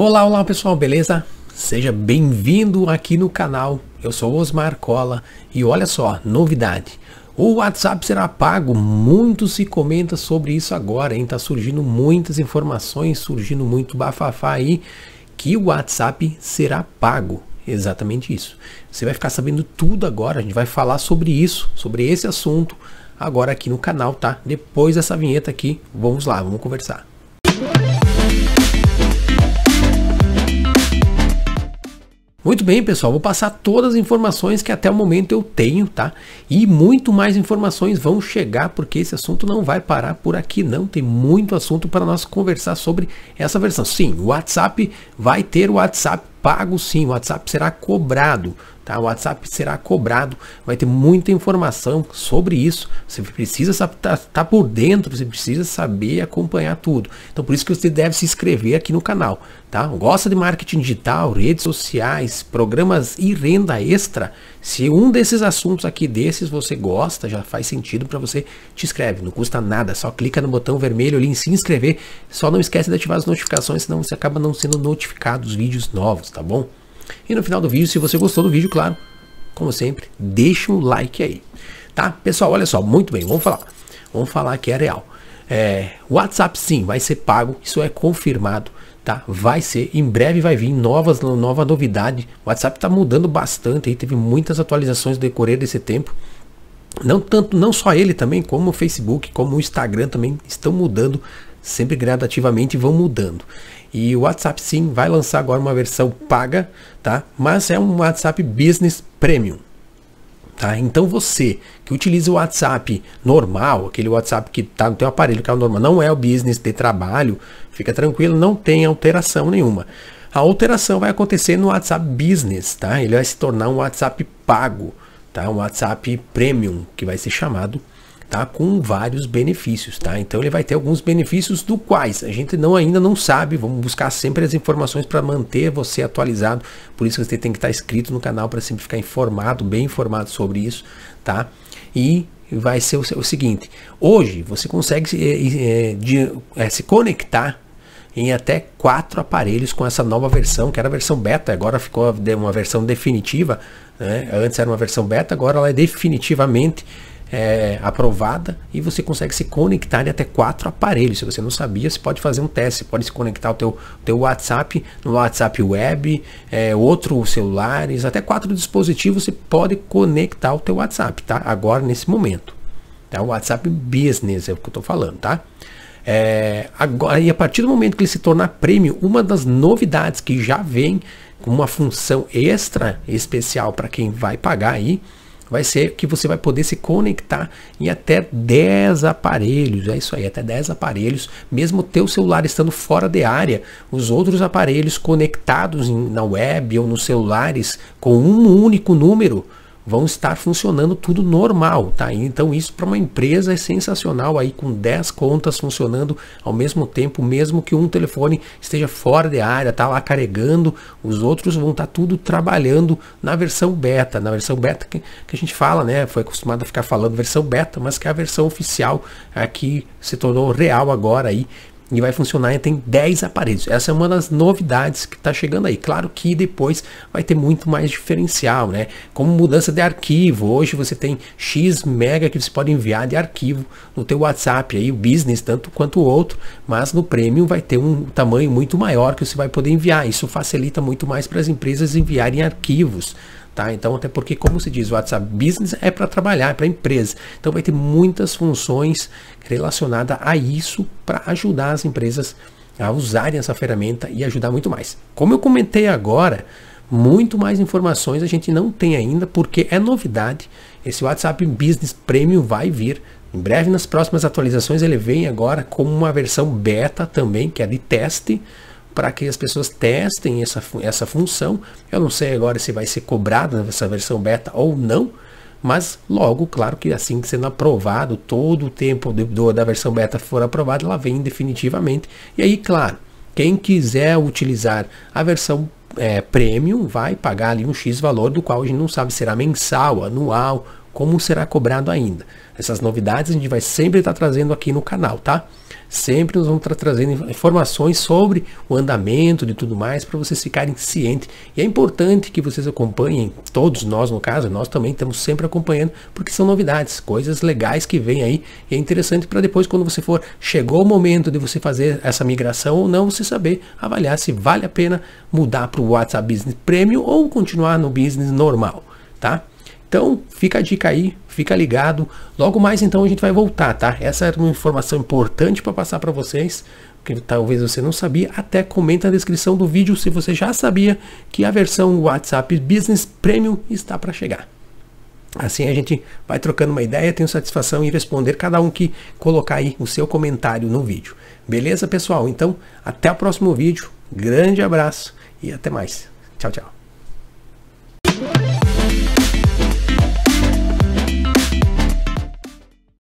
Olá, olá pessoal, beleza? Seja bem-vindo aqui no canal. Eu sou Osmar Cola e olha só, novidade. O WhatsApp será pago, muito se comenta sobre isso agora, hein? Tá surgindo muitas informações, surgindo muito bafafá aí que o WhatsApp será pago. Exatamente isso. Você vai ficar sabendo tudo agora, a gente vai falar sobre isso, sobre esse assunto agora aqui no canal, tá? Depois dessa vinheta aqui, vamos lá, vamos conversar. Muito bem, pessoal, vou passar todas as informações que até o momento eu tenho, tá? E muito mais informações vão chegar, porque esse assunto não vai parar por aqui, não. Tem muito assunto para nós conversar sobre essa versão. Sim, o WhatsApp vai ter o WhatsApp pago, sim, o WhatsApp será cobrado. Tá? O WhatsApp será cobrado, vai ter muita informação sobre isso. Você precisa estar tá, tá por dentro, você precisa saber acompanhar tudo. Então por isso que você deve se inscrever aqui no canal. Tá? Gosta de marketing digital, redes sociais, programas e renda extra? Se um desses assuntos aqui desses você gosta, já faz sentido para você te inscreve. Não custa nada, só clica no botão vermelho ali em se inscrever. Só não esquece de ativar as notificações, senão você acaba não sendo notificado dos vídeos novos, tá bom? E no final do vídeo, se você gostou do vídeo, claro, como sempre, deixa um like aí. Tá? Pessoal, olha só, muito bem, vamos falar. Vamos falar que é real. É, WhatsApp sim, vai ser pago, isso é confirmado, tá? Vai ser, em breve vai vir novas, nova novidade. WhatsApp tá mudando bastante aí, teve muitas atualizações no decorrer desse tempo. Não tanto, não só ele também, como o Facebook, como o Instagram também estão mudando sempre gradativamente vão mudando. E o WhatsApp sim vai lançar agora uma versão paga, tá? Mas é um WhatsApp Business Premium. Tá? Então você que utiliza o WhatsApp normal, aquele WhatsApp que tá no teu aparelho, que é o normal, não é o business de trabalho, fica tranquilo, não tem alteração nenhuma. A alteração vai acontecer no WhatsApp Business, tá? Ele vai se tornar um WhatsApp pago, tá? Um WhatsApp Premium, que vai ser chamado tá? Com vários benefícios, tá? Então ele vai ter alguns benefícios do quais a gente não ainda não sabe. Vamos buscar sempre as informações para manter você atualizado. Por isso que você tem que estar tá inscrito no canal para sempre ficar informado, bem informado sobre isso, tá? E vai ser o, o seguinte: hoje você consegue é, é, de, é, se conectar em até quatro aparelhos com essa nova versão, que era a versão beta, agora ficou uma versão definitiva, né? antes era uma versão beta, agora ela é definitivamente é, aprovada e você consegue se conectar em até quatro aparelhos. Se você não sabia, você pode fazer um teste, você pode se conectar ao teu, teu WhatsApp, no WhatsApp web, é, outro celulares, até quatro dispositivos você pode conectar o teu WhatsApp, tá? Agora nesse momento. É O WhatsApp Business é o que eu estou falando, tá? É, agora, e a partir do momento que ele se tornar premium, uma das novidades que já vem com uma função extra especial para quem vai pagar aí vai ser que você vai poder se conectar em até 10 aparelhos. É isso aí, até 10 aparelhos, mesmo teu celular estando fora de área, os outros aparelhos conectados em, na web ou nos celulares com um único número vão estar funcionando tudo normal, tá? Então isso para uma empresa é sensacional aí com 10 contas funcionando ao mesmo tempo, mesmo que um telefone esteja fora de área, tá lá carregando, os outros vão estar tá tudo trabalhando na versão beta, na versão beta que, que a gente fala, né? Foi acostumado a ficar falando versão beta, mas que é a versão oficial aqui é, se tornou real agora aí e vai funcionar e tem 10 aparelhos. Essa é uma das novidades que está chegando aí. Claro que depois vai ter muito mais diferencial, né? Como mudança de arquivo. Hoje você tem X mega que você pode enviar de arquivo no teu WhatsApp aí, o business tanto quanto o outro, mas no premium vai ter um tamanho muito maior que você vai poder enviar. Isso facilita muito mais para as empresas enviarem arquivos Tá? Então, até porque, como se diz, o WhatsApp Business é para trabalhar, é para empresa. Então, vai ter muitas funções relacionadas a isso para ajudar as empresas a usarem essa ferramenta e ajudar muito mais. Como eu comentei agora, muito mais informações a gente não tem ainda, porque é novidade. Esse WhatsApp Business Premium vai vir. Em breve, nas próximas atualizações, ele vem agora com uma versão beta também, que é de teste para que as pessoas testem essa, essa função. Eu não sei agora se vai ser cobrada essa versão beta ou não, mas logo, claro que assim que sendo aprovado, todo o tempo do, da versão beta for aprovado, ela vem definitivamente. E aí, claro, quem quiser utilizar a versão é, premium vai pagar ali um X valor, do qual a gente não sabe será mensal, anual, como será cobrado ainda. Essas novidades a gente vai sempre estar tá trazendo aqui no canal, tá? Sempre nós vamos estar trazendo informações sobre o andamento de tudo mais para vocês ficarem cientes. E é importante que vocês acompanhem, todos nós no caso, nós também estamos sempre acompanhando, porque são novidades, coisas legais que vêm aí. E é interessante para depois, quando você for, chegou o momento de você fazer essa migração ou não, você saber avaliar se vale a pena mudar para o WhatsApp Business Premium ou continuar no business normal. Tá? Então, fica a dica aí, fica ligado. Logo mais então a gente vai voltar, tá? Essa é uma informação importante para passar para vocês, que talvez você não sabia. Até comenta na descrição do vídeo se você já sabia que a versão WhatsApp Business Premium está para chegar. Assim a gente vai trocando uma ideia, tenho satisfação em responder cada um que colocar aí o seu comentário no vídeo. Beleza, pessoal? Então, até o próximo vídeo. Grande abraço e até mais. Tchau, tchau.